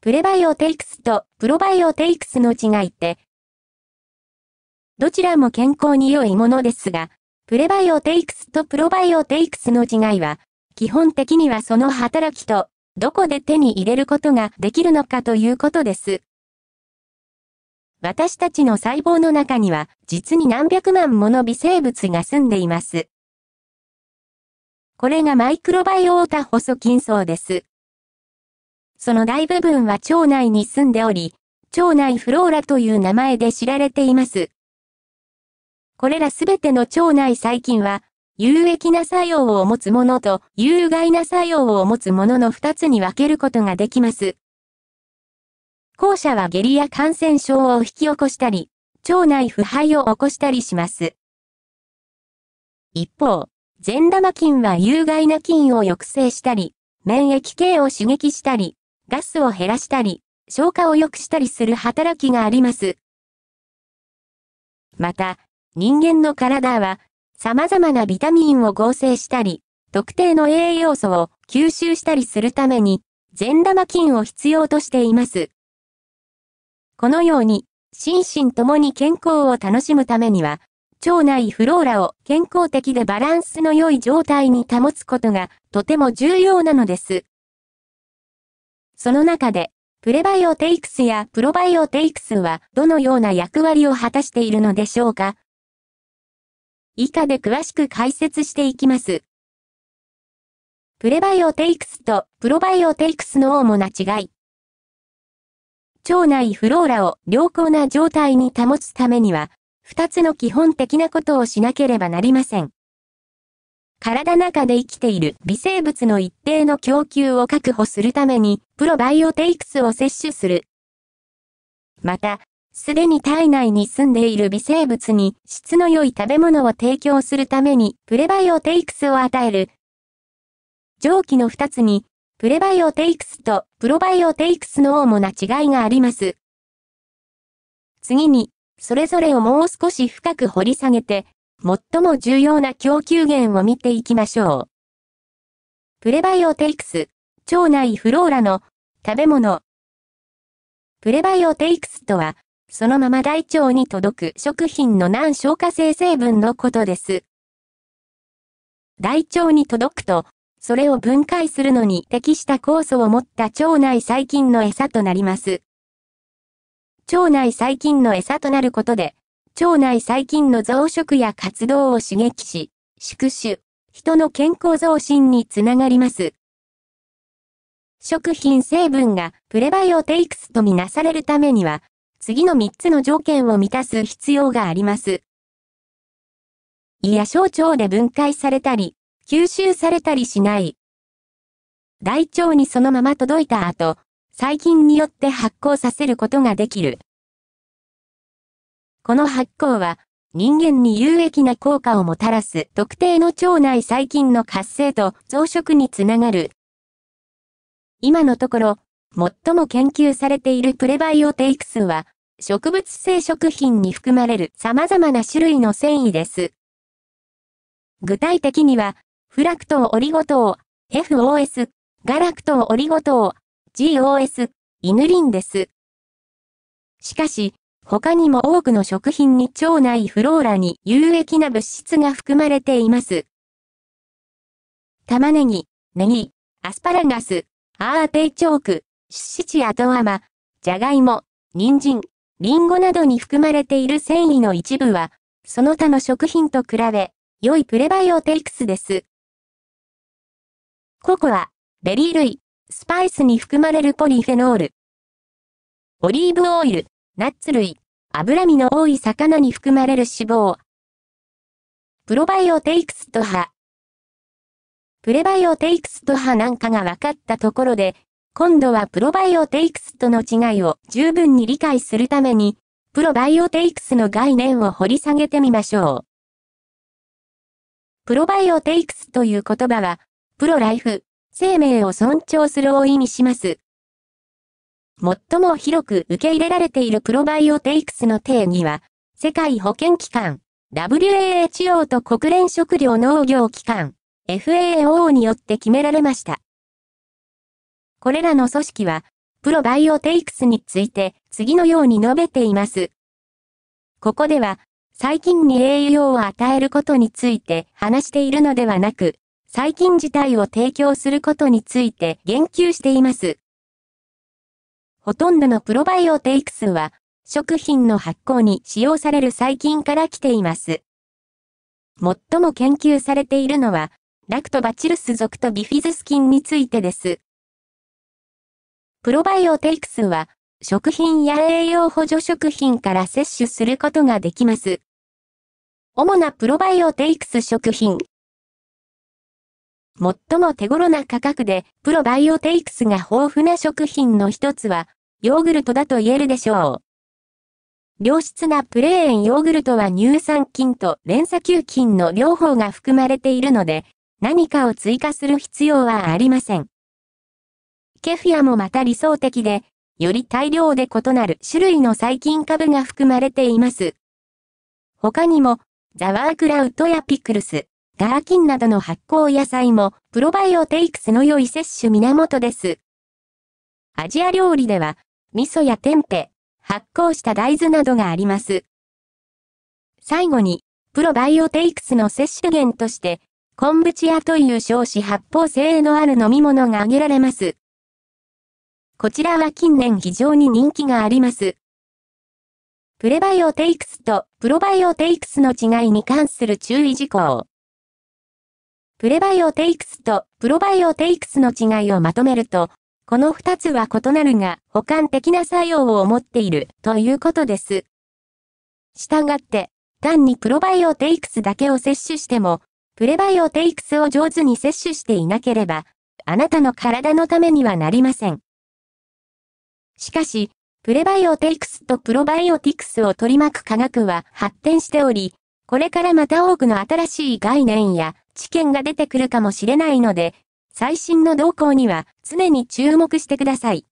プレバイオテイクスとプロバイオテイクスの違いって、どちらも健康に良いものですが、プレバイオテイクスとプロバイオテイクスの違いは、基本的にはその働きと、どこで手に入れることができるのかということです。私たちの細胞の中には、実に何百万もの微生物が住んでいます。これがマイクロバイオータ細菌層です。その大部分は町内に住んでおり、町内フローラという名前で知られています。これらすべての腸内細菌は、有益な作用を持つものと有害な作用を持つものの2つに分けることができます。後者は下痢や感染症を引き起こしたり、腸内腐敗を起こしたりします。一方、善玉菌は有害な菌を抑制したり、免疫系を刺激したり、ガスを減らしたり、消化を良くしたりする働きがあります。また、人間の体は、様々なビタミンを合成したり、特定の栄養素を吸収したりするために、善玉菌を必要としています。このように、心身ともに健康を楽しむためには、腸内フローラを健康的でバランスの良い状態に保つことがとても重要なのです。その中で、プレバイオテイクスやプロバイオテイクスはどのような役割を果たしているのでしょうか以下で詳しく解説していきます。プレバイオテイクスとプロバイオテイクスの主な違い。腸内フローラを良好な状態に保つためには、二つの基本的なことをしなければなりません。体中で生きている微生物の一定の供給を確保するために、プロバイオテイクスを摂取する。また、すでに体内に住んでいる微生物に質の良い食べ物を提供するためにプレバイオテイクスを与える。上記の2つに、プレバイオテイクスとプロバイオテイクスの主な違いがあります。次に、それぞれをもう少し深く掘り下げて、最も重要な供給源を見ていきましょう。プレバイオテイクス、腸内フローラの食べ物。プレバイオテイクスとは、そのまま大腸に届く食品の難消化性成分のことです。大腸に届くと、それを分解するのに適した酵素を持った腸内細菌の餌となります。腸内細菌の餌となることで、腸内細菌の増殖や活動を刺激し、宿主、人の健康増進につながります。食品成分がプレバイオテイクスとみなされるためには、次の3つの条件を満たす必要があります。胃や小腸で分解されたり、吸収されたりしない。大腸にそのまま届いた後、細菌によって発酵させることができる。この発酵は、人間に有益な効果をもたらす特定の腸内細菌の活性と増殖につながる。今のところ、最も研究されているプレバイオテイクスは、植物性食品に含まれる様々な種類の繊維です。具体的には、フラクトオリゴ糖、FOS、ガラクトオリゴ糖、GOS、イヌリンです。しかし、他にも多くの食品に腸内フローラに有益な物質が含まれています。玉ねぎ、ネギ、アスパラガス、アーペイチョーク、シシチアトアマ、ジャガイモ、人参、リンゴなどに含まれている繊維の一部は、その他の食品と比べ、良いプレバイオテイクスです。ココア、ベリー類、スパイスに含まれるポリフェノール、オリーブオイル、ナッツ類、脂身の多い魚に含まれる脂肪。プロバイオテイクスと派。プレバイオテイクスと派なんかが分かったところで、今度はプロバイオテイクスとの違いを十分に理解するために、プロバイオテイクスの概念を掘り下げてみましょう。プロバイオテイクスという言葉は、プロライフ、生命を尊重するを意味します。最も広く受け入れられているプロバイオテイクスの定義は、世界保健機関、WHO と国連食糧農業機関、FAO によって決められました。これらの組織は、プロバイオテイクスについて次のように述べています。ここでは、細菌に栄養を与えることについて話しているのではなく、細菌自体を提供することについて言及しています。ほとんどのプロバイオテイクスは、食品の発酵に使用される細菌から来ています。最も研究されているのは、ラクトバチルス属とビフィズス菌についてです。プロバイオテイクスは、食品や栄養補助食品から摂取することができます。主なプロバイオテイクス食品。最も手頃な価格でプロバイオテイクスが豊富な食品の一つは、ヨーグルトだと言えるでしょう。良質なプレーンヨーグルトは乳酸菌と連鎖球菌の両方が含まれているので、何かを追加する必要はありません。ケフィアもまた理想的で、より大量で異なる種類の細菌株が含まれています。他にも、ザワークラウトやピクルス、ガーキンなどの発酵野菜も、プロバイオテイクスの良い摂取源です。アジア料理では、味噌やテンペ、発酵した大豆などがあります。最後に、プロバイオテイクスの摂取源として、昆布茶チアという少子発泡性のある飲み物が挙げられます。こちらは近年非常に人気があります。プレバイオテイクスとプロバイオテイクスの違いに関する注意事項。プレバイオテイクスとプロバイオテイクスの違いをまとめると、この二つは異なるが、補完的な作用を持っているということです。したがって、単にプロバイオテイクスだけを摂取しても、プレバイオテイクスを上手に摂取していなければ、あなたの体のためにはなりません。しかし、プレバイオテイクスとプロバイオティクスを取り巻く科学は発展しており、これからまた多くの新しい概念や知見が出てくるかもしれないので、最新の動向には常に注目してください。